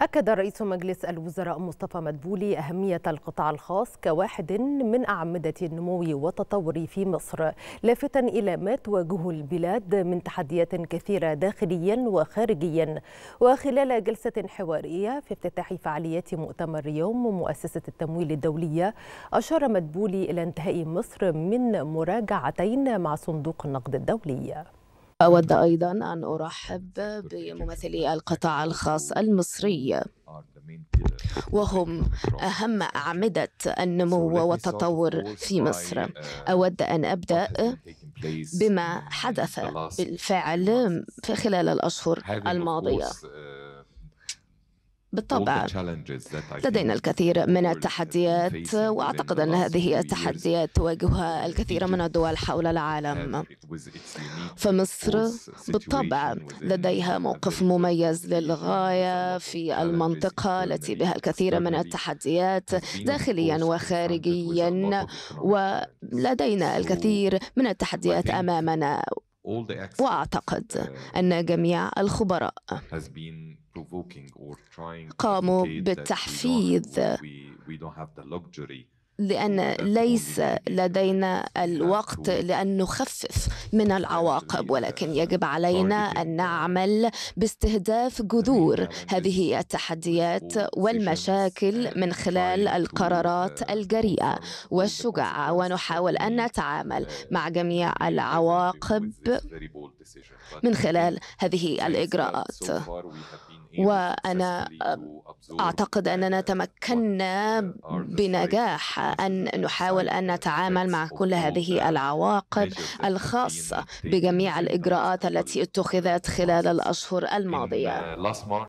أكد رئيس مجلس الوزراء مصطفى مدبولي أهمية القطاع الخاص كواحد من أعمدة النمو والتطور في مصر لافتا إلى ما تواجهه البلاد من تحديات كثيرة داخليا وخارجيا وخلال جلسة حوارية في افتتاح فعاليات مؤتمر يوم مؤسسة التمويل الدولية أشار مدبولي إلى انتهاء مصر من مراجعتين مع صندوق النقد الدولي أود أيضا أن أرحب بممثلي القطاع الخاص المصري وهم أهم أعمدة النمو والتطور في مصر uh, أود أن أبدأ بما حدث بالفعل في خلال الأشهر الماضية uh, بالطبع لدينا الكثير من التحديات واعتقد ان هذه التحديات تواجهها الكثير من الدول حول العالم فمصر بالطبع لديها موقف مميز للغايه في المنطقه التي بها الكثير من التحديات داخليا وخارجيا ولدينا الكثير من التحديات امامنا واعتقد uh, ان جميع الخبراء قاموا بالتحفيذ لأن ليس لدينا الوقت لأن نخفف من العواقب ولكن يجب علينا أن نعمل باستهداف جذور هذه التحديات والمشاكل من خلال القرارات الجريئة والشجاعة ونحاول أن نتعامل مع جميع العواقب من خلال هذه الإجراءات وأنا أعتقد أننا تمكنا بنجاح أن نحاول أن نتعامل مع كل هذه العواقب الخاصة بجميع الإجراءات التي اتخذت خلال الأشهر الماضية آه،